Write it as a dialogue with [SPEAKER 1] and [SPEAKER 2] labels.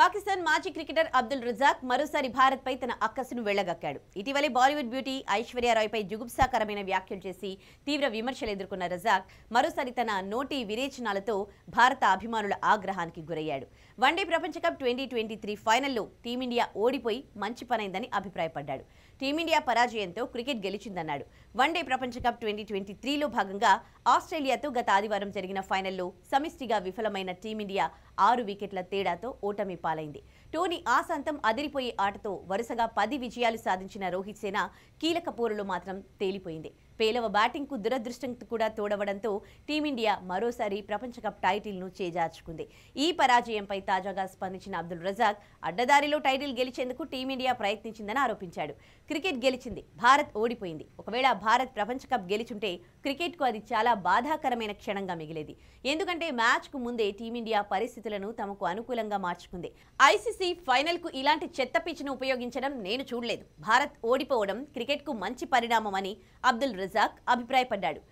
[SPEAKER 1] పాకిస్తాన్ మాజీ క్రికెటర్ అబ్దుల్ రుజాక్ మరోసారి భారత్పై తన అక్కసును వెళ్లగక్కాడు ఇటీవలే బాలీవుడ్ బ్యూటీ ఐశ్వర్యారాయ్పై జుగుప్సాకరమైన వ్యాఖ్యలు చేసి తీవ్ర విమర్శలు ఎదుర్కొన్న రజాక్ మరోసారి తన నోటి విరేచనాలతో భారత అభిమానుల ఆగ్రహానికి గురయ్యాడు వన్డే ప్రపంచ కప్ ట్వంటీ ట్వంటీ త్రీ ఫైనల్లో టీమిండియా ఓడిపోయి మంచి పనైందని అభిప్రాయపడ్డాడు టీమిండియా పరాజయంతో క్రికెట్ గెలిచిందన్నాడు వన్డే ప్రపంచ కప్ ట్వంటీ ట్వంటీ త్రీలో భాగంగా ఆస్ట్రేలియాతో గత ఆదివారం జరిగిన ఫైనల్లో సమిష్టిగా విఫలమైన టీమిండియా ఆరు వికెట్ల తేడాతో ఓటమి పాలైంది టోనీ ఆశాంతం అదిరిపోయే ఆటతో వరుసగా పది విజయాలు సాధించిన రోహిత్ సేన కీలక పోరులో మాత్రం తేలిపోయింది పేలవ బ్యాటింగ్ కు దురదృష్టం కూడా తోడవడంతో టీమిండియా మరోసారి ప్రపంచ టైటిల్ టైటిల్ను చేజార్చుకుంది ఈ పరాజయంపై తాజాగా స్పందించిన అబ్దుల్ రజాక్ అడ్డదారిలో టైటిల్ గెలిచేందుకు టీమిండియా ప్రయత్నించిందని ఆరోపించాడు క్రికెట్ గెలిచింది భారత్ ఓడిపోయింది ఒకవేళ భారత్ ప్రపంచ కప్ గెలిచుంటే క్రికెట్కు అది చాలా బాధాకరమైన క్షణంగా మిగిలేది ఎందుకంటే మ్యాచ్కు ముందే టీమిండియా పరిస్థితులను తమకు అనుకూలంగా మార్చుకుంది ఐసీసీ ఫైనల్కు ఇలాంటి చెత్త పిచ్ను ఉపయోగించడం నేను చూడలేదు భారత్ ఓడిపోవడం క్రికెట్కు మంచి పరిణామం అని అబ్దుల్ రజాక్ అభిప్రాయపడ్డాడు